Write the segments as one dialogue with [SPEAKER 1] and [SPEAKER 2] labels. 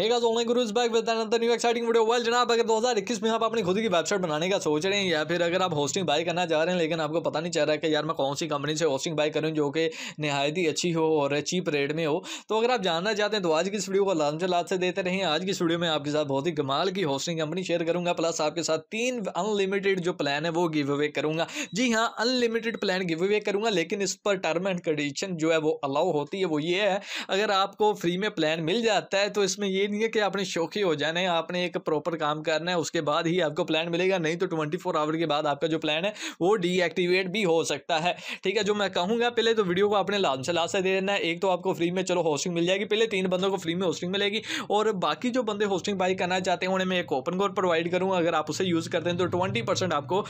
[SPEAKER 1] hey guys online gurus back with another new exciting video well जनाब अगर 2021 में आप अपनी खुद की वेबसाइट बनाने का सोच रहे हैं या फिर अगर आप होस्टिंग बाय करना चाह रहे हैं लेकिन आपको पता नहीं चल रहा है कि यार मैं कौन सी कंपनी से होस्टिंग बाय करूं जो कि नहायत ही अच्छी हो और चीप रेट में हो तो अगर आप जानना चाहते हैं तो आज की इस वीडियो को लाजम से लाद से देते रहें आज की वीडियो में आपके साथ बहुत ही कमाल की होस्टिंग कंपनी शेयर करूँगा प्लस आपके साथ तीन अनलिमिटेड जो प्लान है वो गिव अवे करूँगा जी हाँ अनलिमिटेड प्लान गिव अवे करूंगा लेकिन इस पर टर्म एंड कंडीशन जो है वो अलाउ होती है वो ये है अगर आपको फ्री में प्लान मिल जाता है तो इसमें ये नहीं है कि आपने शौकी हो जाने आपने एक प्रॉपर काम करना है उसके बाद ही आपको प्लान मिलेगा नहीं तो ट्वेंटी फोर आवर के बाद आपका जो प्लान है वो डीएक्टिवेट भी हो सकता है ठीक है जो मैं कहूँगा पहले तो वीडियो को आपने लाभ से लास्ट दे देना है एक तो आपको फ्री में चलो होस्टिंग मिल जाएगी पहले तीन बंदों को फ्री में होस्टिंग मिलेगी और बाकी जो बंदे होस्टिंग बाई करना चाहते हैं उन्हें मैं एक ओपन कोड प्रोवाइड करूँगा अगर आप उसे यूज़ करते हैं तो ट्वेंटी आपको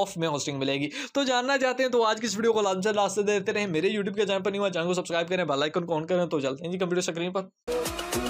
[SPEAKER 1] ऑफ में होस्टिंग मिलेगी तो जानना चाहते हैं तो आज की इस वीडियो को लाभ से लास्ट देते रहे मेरे यूट्यूब के चैनल पर नहीं हुआ चैनल को सब्सक्राइब करें बालाइकन कौन को ऑन करें तो चलते हैं जी कंप्यूटर स्क्रीन पर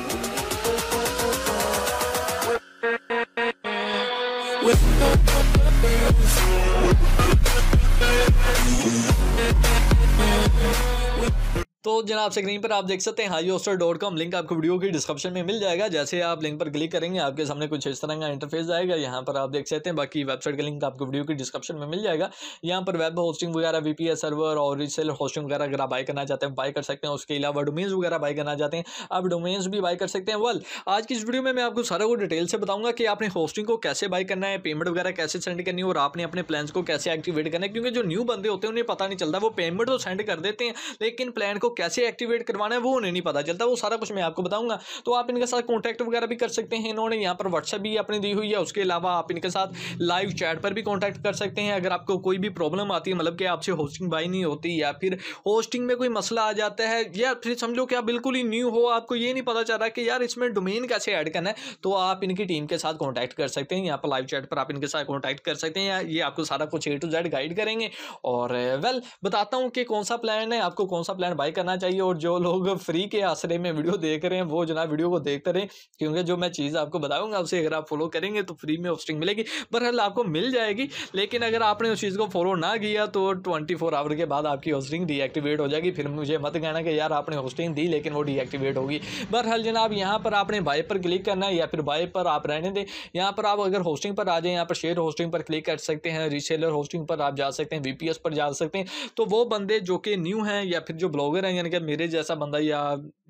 [SPEAKER 1] जनाब स्क्रीन पर आप देख सकते हैं high hoster dot com link आपको वीडियो की डिस्क्रिप्शन में मिल जाएगा जैसे आप लिंक पर क्लिक करेंगे आपके सामने कुछ इस तरह का इंटरफेस आएगा यहाँ पर आप देख सकते हैं बाकी वेबसाइट का लिंक आपको वीडियो की डिस्क्रिप्शन में मिल जाएगा यहाँ पर वेब होस्टिंग वगैरह वी सर्वर और रीसेल होस्टिंग वगैरह अगर आप बाई करना चाहते हैं बाई कर सकते हैं उसके अलावा डोमेन्स वगैरह बाई करना चाहते हैं आप डोमेन्स भी बाई कर सकते हैं वेल आज की इस वीडियो में मैं आपको सारा को डिटेल से बताऊंगा कि आपने होस्टिंग को कैसे बाई करना है पेमेंट वगैरह कैसे सेंड करनी है और आपने अपने प्लान को कैसे एक्टिवेट करना है क्योंकि जो न्यू बंदे होते हैं उन्हें पता नहीं चलता वो पेमेंट तो सेंड कर देते हैं लेकिन प्लान को कैसे कैसे एक्टिवेट करवाना है वो उन्हें नहीं पता चलता वो सारा कुछ मैं आपको बताऊंगा तो आप इनके साथ कॉन्टैक्ट वगैरह भी कर सकते हैं इन्होंने यहाँ पर व्हाट्सअप भी अपनी दी हुई है उसके अलावा आप इनके साथ लाइव चैट पर भी कॉन्टैक्ट कर सकते हैं अगर आपको कोई भी प्रॉब्लम आती है मतलब कि आपसे होस्टिंग बाई नहीं होती या फिर होस्टिंग में कोई मसला आ जाता है या फिर समझो कि आप बिल्कुल ही न्यू हो आपको ये नहीं पता चल रहा कि यार इसमें डोमेन कैसे ऐड करना है तो आप इनकी टीम के साथ कॉन्टैक्ट कर सकते हैं यहाँ पर लाइव चैट पर आप इनके साथ कॉन्टैक्ट कर सकते हैं ये आपको सारा कुछ ए टू जेड गाइड करेंगे और वेल बताता हूँ कि कौन सा प्लान है आपको कौन सा प्लान बाई करना चाहिए चाहिए और जो लोग फ्री के आसरे में वीडियो देख रहे हैं वो जनाब वीडियो को देखते रहें क्योंकि जो मैं चीज़ आपको बताऊँगा उसे अगर आप फॉलो करेंगे तो फ्री में ऑप्स्टिंग मिलेगी बहरहाल आपको मिल जाएगी लेकिन अगर आपने उस चीज़ को फॉलो ना किया तो ट्वेंटी आवर के बाद आपकी होस्टिंग डीएक्टिवेट हो जाएगी फिर मुझे मत कहना कि यार आपने होस्टिंग दी लेकिन वो डीएक्टिवेट होगी बहरहाल जनाब यहाँ पर आपने बाइप पर क्लिक करना है या फिर बाइप पर आप रहने दें यहाँ पर आप अगर होस्टिंग पर आ जाए यहाँ पर शेयर होस्टिंग पर क्लिक कर सकते हैं रीसेलर होस्टिंग पर आप जा सकते हैं वीपीएस पर जा सकते हैं तो वो बंदे जो कि न्यू हैं या फिर जो ब्लॉगर हैं यानी कि मेरे जैसा बंदा या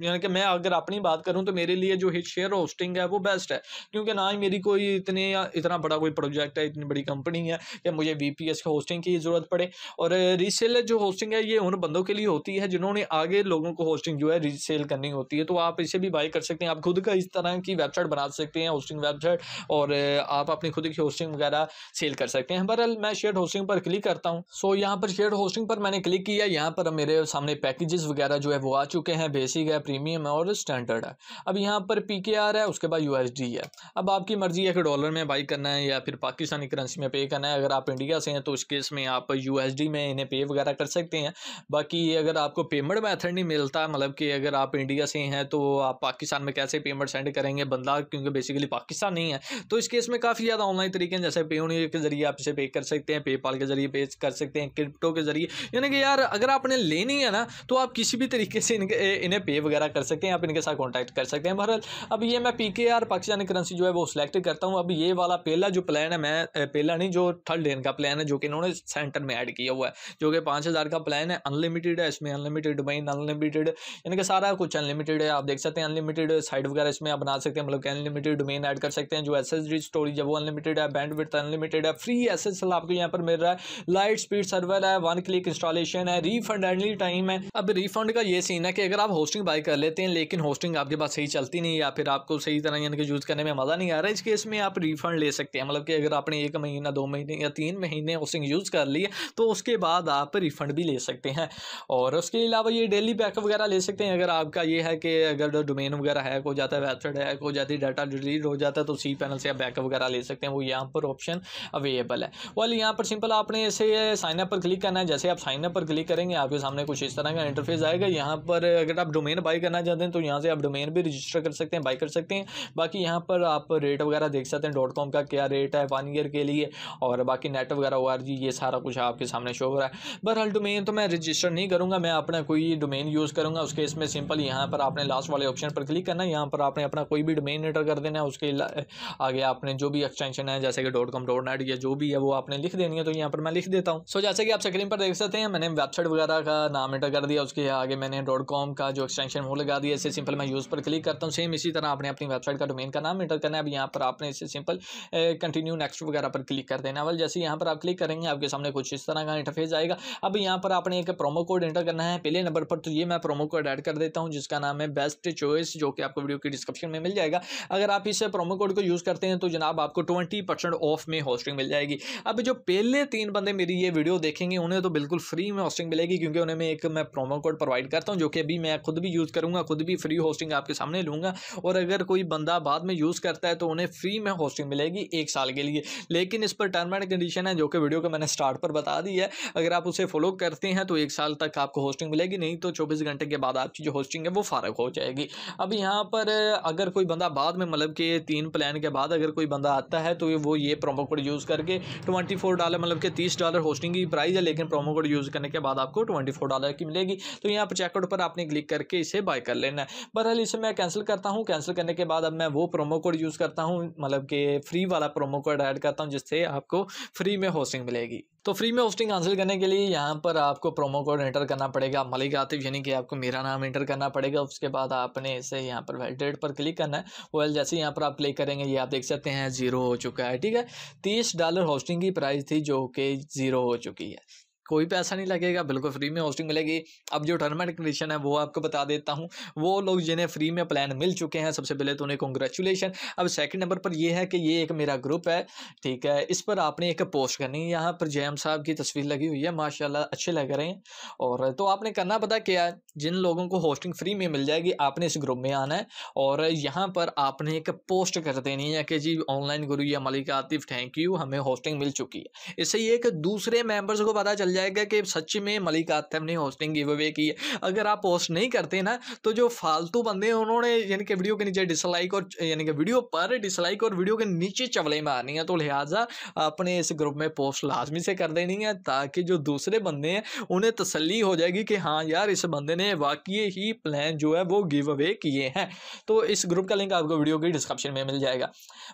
[SPEAKER 1] यानी कि मैं अगर अपनी बात करूँ तो मेरे लिए जो शेयर होस्टिंग है वो बेस्ट है क्योंकि ना ही मेरी कोई इतने या इतना बड़ा कोई प्रोजेक्ट है इतनी बड़ी कंपनी है कि मुझे वी पी एस होस्टिंग की ज़रूरत पड़े और रीसेल जो होस्टिंग है ये उन बंदों के लिए होती है जिन्होंने आगे लोगों को होस्टिंग जो है रीसेल करनी होती है तो आप इसे भी बाई कर सकते हैं आप खुद का इस तरह की वेबसाइट बना सकते हैं होस्टिंग वेबसाइट और आप अपनी खुद की होस्टिंग वगैरह सेल कर सकते हैं बहरहाल मैं शेयर होस्टिंग पर क्लिक करता हूँ सो यहाँ पर शेयर होस्टिंग पर मैंने क्लिक किया यहाँ पर मेरे सामने पैकेजेस वगैरह वगैरह जो है वो आ चुके हैं बेसिक है प्रीमियम है और स्टैंडर्ड है अब यहाँ पर पी के आर है उसके बाद यू है अब आपकी मर्ज़ी है कि डॉलर में बाई करना है या फिर पाकिस्तानी करेंसी में पे करना है अगर आप इंडिया से हैं तो उस केस में आप यू में इन्हें पे वगैरह कर सकते हैं बाकी अगर आपको पेमेंट मैथड नहीं मिलता मतलब कि अगर आप इंडिया से हैं तो आप पाकिस्तान में कैसे पेमेंट सेंड करेंगे बंदा क्योंकि बेसिकली पाकिस्तान नहीं है तो इस केस में काफ़ी ज़्यादा ऑनलाइन तरीके हैं जैसे पेओनी के ज़रिए आप इसे पे कर सकते हैं पेपाल के ज़रिए पे कर सकते हैं क्रिप्टो के ज़रिए यानी कि यार अगर आपने लेनी है ना तो आप किसी भी तरीके से इनके इन्हें पे वगैरह कर सकते हैं आप इनके साथ कॉन्टैक्ट कर सकते हैं बहरहाल अब ये मैं पी के आर पाकिस्तानी करेंसी जो है वो सिलेक्ट करता हूँ अब ये वाला पहला जो प्लान है मैं पहला नहीं जो थर्ड लेन का प्लान है जो कि इन्होंने सेंटर में ऐड किया हुआ है जो कि पाँच हज़ार का प्लान है अनलिमिटेड है इसमें अनलिमिटेड डोमेन अनलिमिटेड यानी सारा कुछ अनलिमिटेड है आप देख सकते हैं अनलिमिटेड साइड वगैरह इसमें आप बना सकते हैं मतलब अनलिमिटेड डोमेन ऐड कर सकते हैं जो एस एस डी स्टोरेज है वो अनलिमिटेड है बैंड विथ अनलिमिटेड है फ्री एस एस एल आपको यहाँ पर मिल रहा है लाइट स्पीड सर्वर है वन क्लिक इंस्टॉलेशन है रिफंड टाइम है अब रिफंड फंड का ये सीन है कि अगर आप होस्टिंग बाई कर लेते हैं लेकिन होस्टिंग आपके पास सही चलती नहीं या फिर आपको सही तरह यानी कि यूज़ करने में मज़ा नहीं आ रहा है इस केस में आप रिफंड ले सकते हैं मतलब कि अगर आपने एक महीना दो महीने या तीन महीने होस्टिंग यूज़ कर ली तो उसके बाद आप रिफंड भी ले सकते हैं और उसके अलावा ये डेली बैकअप वगैरह ले सकते हैं अगर आपका ये है कि अगर डोमेन वगैरह हैक हो जाता है वेबसाइट हैक हो जाती है डाटा डिलीट हो जाता है तो सी पैनल से आप बैकअप वगैरह ले सकते हैं वो यहाँ पर ऑप्शन अवेलेबल है वाले यहाँ पर सिंपल आपने ऐसे साइनअप पर क्लिक करना है जैसे आप साइनअप पर क्लिक करेंगे आपके सामने कुछ इस तरह का इंटरफेस आएगा जाएगा यहाँ पर अगर आप डोमेन बाई करना चाहते हैं तो यहाँ से आप डोमेन भी रजिस्टर कर सकते हैं बाई कर सकते हैं बाकी यहाँ पर आप रेट वगैरह देख सकते हैं डॉट कॉम का क्या रेट है वन ईयर के लिए और बाकी नेट वगैरह ओ ये सारा कुछ आपके सामने शो हो रहा है बहरहाल डोमेन तो मैं रजिस्टर नहीं करूँगा मैं अपना कोई डोमेन यूज़ करूँगा उसके इसमें सिंपल यहाँ पर आपने लास्ट वाले ऑप्शन पर क्लिक करना है यहाँ पर आपने अपना कोई भी डोमेन एंटर कर देना है उसके आगे आपने जो भी एक्सटेंशन है जैसे कि डॉट कॉम डॉट नेट या जो भी है वो आपने लिख देनी है तो यहाँ पर मैं लिख देता हूँ सो जैसे कि आप स्क्रीन पर देख सकते हैं मैंने वेबसाइट वगैरह का नाम एंटर कर दिया उसके आगे आगे मैंने डॉट कॉम का जो एक्सटेंशन वो लगा दिया इसे सिंपल मैं यूज़ पर क्लिक करता हूँ सेम इसी तरह आपने अपनी वेबसाइट का डोमेन का नाम इंटर करना है अब यहाँ पर आपने इसे सिंपल कंटिन्यू नेक्स्ट वगैरह पर क्लिक कर देना वाल जैसे यहाँ पर आप क्लिक करेंगे आपके सामने कुछ इस तरह का इंटरफेस आएगा अब यहाँ पर आपने एक प्रोमो कोड इंटर करना है पहले नंबर पर तो ये मैं प्रोमो कोड ऐड कर देता हूँ जिसका नाम है बेस्ट चॉइस जो कि आपको वीडियो की डिस्क्रिप्शन में मिल जाएगा अगर आप इस प्रोमो कोड को यूज़ करते हैं तो जनाब आपको ट्वेंटी परसेंट ऑफ में होस्टिंग मिल जाएगी अब जो पहले तीन बंदे मेरी ये वीडियो देखेंगे उन्हें तो बिल्कुल फ्री में होस्टिंग मिलेगी क्योंकि उन्हें मैं एक मैं प्रोमो कोड प्रोवाइड प्रोवाइड करता हूँ जो कि अभी मैं खुद भी यूज़ करूँगा खुद भी फ्री होस्टिंग आपके सामने लूँगा और अगर कोई बंदा बाद में यूज़ करता है तो उन्हें फ्री में होस्टिंग मिलेगी एक साल के लिए लेकिन इस पर टर्म एंड कंडीशन है जो कि वीडियो को मैंने स्टार्ट पर बता दी है अगर आप उसे फॉलो करते हैं तो एक साल तक आपको होस्टिंग मिलेगी नहीं तो चौबीस घंटे के बाद आपकी जो होस्टिंग है वो फारग हो जाएगी अब यहाँ पर अगर कोई बंदा बाद में मतलब कि तीन प्लान के बाद अगर कोई बंदा आता है तो वो ये प्रोमो कोड यूज़ करके ट्वेंटी फोर डॉलर मतलब कि तीस डॉलर होस्टिंग की प्राइस है लेकिन प्रोमो कोड यूज़ करने के बाद आपको ट्वेंटी फोर डॉलर की मिलेगी तो यहाँ आप चेकआउट पर आपने क्लिक करके इसे बाय कर लेना है बहरहाल इसे मैं कैंसिल करता हूँ कैंसिल करने के बाद अब मैं वो प्रोमो कोड यूज़ करता हूँ मतलब कि फ्री वाला प्रोमो कोड ऐड करता हूँ जिससे आपको फ्री में होस्टिंग मिलेगी तो फ्री में होस्टिंग हासिल करने के लिए यहाँ पर आपको प्रोमो कोड एंटर करना पड़ेगा मलिक आतिफ यानी कि आपको मेरा नाम एंटर करना पड़ेगा उसके बाद आपने इसे यहाँ पर वैलिडेट पर क्लिक करना है वेल जैसे यहाँ पर आप क्लिक करेंगे ये आप देख सकते हैं ज़ीरो हो चुका है ठीक है तीस डॉलर होस्टिंग की प्राइस थी जो कि ज़ीरो हो चुकी है कोई पैसा नहीं लगेगा बिल्कुल फ्री में होस्टिंग मिलेगी अब जो टर्म एंड कंडीशन है वो आपको बता देता हूँ वो लोग जिन्हें फ्री में प्लान मिल चुके हैं सबसे पहले तो उन्हें कॉन्ग्रेचुलेशन अब सेकंड नंबर पर ये है कि ये एक मेरा ग्रुप है ठीक है इस पर आपने एक पोस्ट करनी है यहाँ पर जैम साहब की तस्वीर लगी हुई है माशाला अच्छे लग रहे हैं और तो आपने करना पता क्या है जिन लोगों को होस्टिंग फ्री में मिल जाएगी आपने इस ग्रुप में आना है और यहाँ पर आपने एक पोस्ट कर देनी है कि जी ऑनलाइन गुरु या मलिक आतिफ थैंक यू हमें होस्टिंग मिल चुकी है इससे ये एक दूसरे मेम्बर्स को पता चल जाएगा कि सच में मलिक आतम ने होस्टिंग गिव अवे की है अगर आप होस्ट नहीं करते ना तो जो फालतू बंदे हैं उन्होंने यानी कि वीडियो के नीचे डिसलाइक और यानी कि वीडियो पर डिसलाइक और वीडियो के नीचे चवले मारनी है तो लिहाजा अपने इस ग्रुप में पोस्ट लाजमी से कर देनी है ताकि जो दूसरे बंदे हैं उन्हें तसली हो जाएगी कि हाँ यार इस बंदे ने वाकई ही प्लान जो है वो गिव अवे किए हैं तो इस ग्रुप का लिंक आपको वीडियो की डिस्क्रिप्शन में मिल जाएगा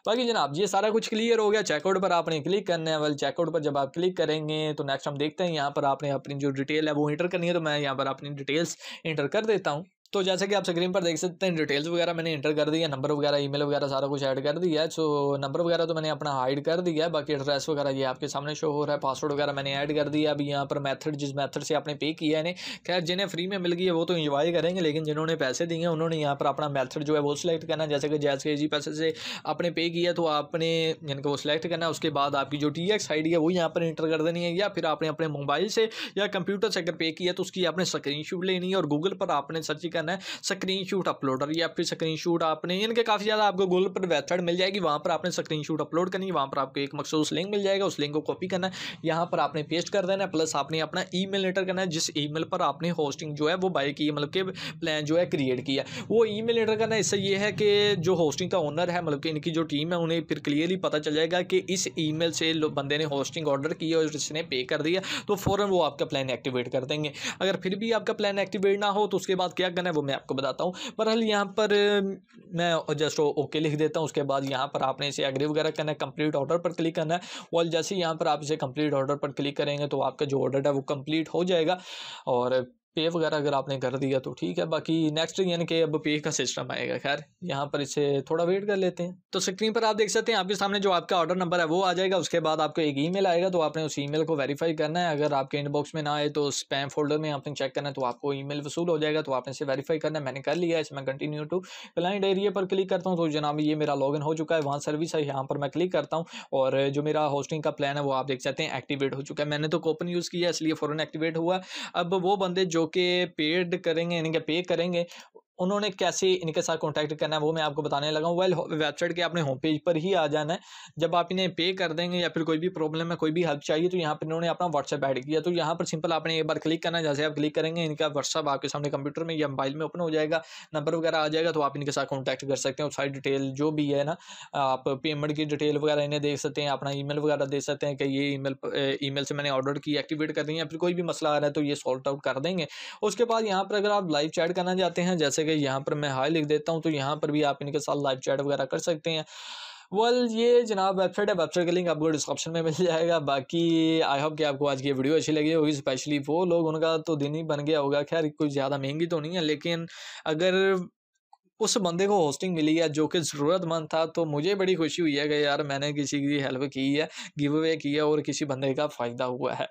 [SPEAKER 1] बाकी जनाब ये सारा कुछ क्लियर हो गया चेकआउट पर आपने क्लिक करने वाले चेकआउट पर जब आप क्लिक करेंगे तो नेक्स्ट हम देखते हैं यहाँ पर आपने अपनी जो डिटेल है वो इंटर करनी है तो मैं यहाँ पर अपनी डिटेल्स इंटर कर देता हूँ तो जैसे कि आप स्क्रीन पर देख सकते हैं डिटेल्स वगैरह मैंने इंटर कर दिया नंबर वगैरह ईमेल वगैरह सारा कुछ ऐड कर दिया है सो नंबर वगैरह तो मैंने अपना हाइड कर दिया है बाकी एड्रेस वगैरह ये आपके सामने शो हो रहा है पासवर्ड वगैरह मैंने ऐड कर दिया अभी यहाँ पर मैथड जिस मैथड से आपने पे किया है खैर जिन्हें फ्री में मिल गई है वो तो इन्जॉय करेंगे लेकिन जिन्होंने पैसे दिए हैं उन्होंने यहाँ पर अपना मैथड जो है वो सिलेक्ट करना जैसे कि जैसे जी पैसे से आपने पे किया तो आपने यानी कि वो सिलेक्ट करना उसके बाद आपकी जो टी एक्स है वो यहाँ पर इंटर कर देनी है या फिर आपने अपने मोबाइल से या कंप्यूटर से अगर पे किया तो उसकी आपने स्क्रीन लेनी है और गूगल पर आपने सर्च करना करना है स्क्रीनशॉट अपलोडर या फिर स्क्रीनशॉट आपने इनके काफ़ी ज़्यादा आपको गूगल पर वेबसाइट मिल जाएगी वहाँ पर आपने स्क्रीनशॉट अपलोड करनी है वहाँ पर आपको एक मखसूस लिंक मिल जाएगा उस लिंक को कॉपी करना है यहाँ पर आपने पेस्ट कर देना है प्लस आपने अपना ई मेल लेटर करना है जिस ई मेल पर आपने होस्टिंग जो है वो बाई की मतलब के प्लान जो है क्रिएट किया वो ई मेल लेटर करना इससे ये है कि जो होस्टिंग का ऑनर है मतलब कि इनकी जो टीम है उन्हें फिर क्लियरली पता चल जाएगा कि इस ई मेल से बंदे ने होस्टिंग ऑर्डर की और इसने पे कर दिया तो फ़ौरन वो आपका प्लान एक्टिवेट कर देंगे अगर फिर भी आपका प्लान एक्टिवेट ना हो तो उसके बाद क्या करना है वो मैं आपको बताता हूँ बहरहाल यहाँ पर मैं जस्ट ओके लिख देता हूँ उसके बाद यहाँ पर आपने इसे एग्री वगैरह करना है कंप्लीट ऑर्डर पर क्लिक करना है और जैसे यहाँ पर आप इसे कंप्लीट ऑर्डर पर क्लिक करेंगे तो आपका जो ऑर्डर है वो कंप्लीट हो जाएगा और पे वगैरह अगर आपने कर दिया तो ठीक है बाकी नेक्स्ट यानी कि अब पे का सिस्टम आएगा खैर यहाँ पर इसे थोड़ा वेट कर लेते हैं तो स्क्रीन पर आप देख सकते हैं आपके सामने जो आपका ऑर्डर नंबर है वो आ जाएगा उसके बाद आपको एक ईमेल आएगा तो आपने उस ईमेल को वेरीफाई करना है अगर आपके इनबॉक्स में ना आए तो स्पैम फोल्डर में आपने चेक करना है तो आपको ई वसूल हो जाएगा तो आपने इसे वेरीफाई करना है मैंने कर लिया है इसमें कंटिन्यू टू क्लाइंट एरिया पर क्लिक करता हूँ तो जनाब ये मेरा लॉग हो चुका है वहाँ सर्विस है यहाँ पर मैं क्लिक करता हूँ और जो मेरा होस्टिंग का प्लान है वो आप देख सकते हैं एक्टिवेट हो चुका है मैंने तो कोपन यूज़ किया इसलिए फ़ौरन एक्टिवेट हुआ अब वो बंदे जो जो कि पेड करेंगे यानी कि पे करेंगे उन्होंने कैसे इनके साथ कॉन्टैक्ट करना है वो मैं आपको बताने लगा हूँ वेल वेबसाइट के अपने होम पेज पर ही आ जाना है जब आप इन्हें पे कर देंगे या फिर कोई भी प्रॉब्लम है कोई भी हेल्प चाहिए तो यहाँ पर इन्होंने अपना व्हाट्सअप ऐड किया तो यहाँ पर सिंपल आपने एक बार क्लिक करना है जैसे आप क्लिक करेंगे इनका व्हाट्सअप आपके सामने कंप्यूटर में या मोबाइल में ओपन हो जाएगा नंबर वगैरह आ जाएगा तो आप इनके साथ कॉन्टैक्ट कर सकते हैं सारी डिटेल जो भी है ना आप पेमेंट की डिटेल वगैरह इन्हें देख सकते हैं अपना ई वगैरह दे सकते हैं कि ये ई मेल से मैंने ऑर्डर की एक्टिवेट कर दी या फिर कोई भी मसला आ रहा है तो ये सॉल्व आउट कर देंगे उसके बाद यहाँ पर अगर आप लाइव चैट करना चाहते हैं जैसे जैसे कि यहाँ पर मैं हाई लिख देता हूँ तो यहाँ पर भी आप इनके साथ लाइव चैट वगैरह कर सकते हैं वल well, ये जनाब वेबसाइट है वेबसाइट का लिंक आपको डिस्क्रिप्शन में मिल जाएगा बाकी आई होप कि आपको आज की वीडियो अच्छी लगी होगी स्पेशली वो लोग उनका तो दिन ही बन गया होगा खैर कुछ ज़्यादा महंगी तो नहीं है लेकिन अगर उस बंदे को होस्टिंग मिली है जो कि ज़रूरतमंद था तो मुझे बड़ी खुशी हुई है कि यार मैंने किसी की हेल्प की है गिव अवे किया और किसी बंदे का फ़ायदा हुआ है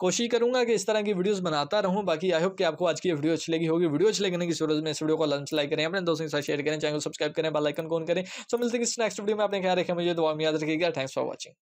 [SPEAKER 1] कोशिश करूंगा कि इस तरह की वीडियोस बनाता रहूँ बाकी आई होप कि आपको आज की वीडियो अच्छी लगी होगी वीडियो अच्छी लगने की सूरज में इस वीडियो को लंच लाइक करें अपने दोस्तों के साथ शेयर करें चैनल सब्सक्राइब करें बेलाइकन को ऑन करें सो मिलते हैं इस नेक्स्ट वीडियो में आपने ख्याल रखें मुझे दुआ में याद रखिएगा थैंक्स फॉर वॉचिंग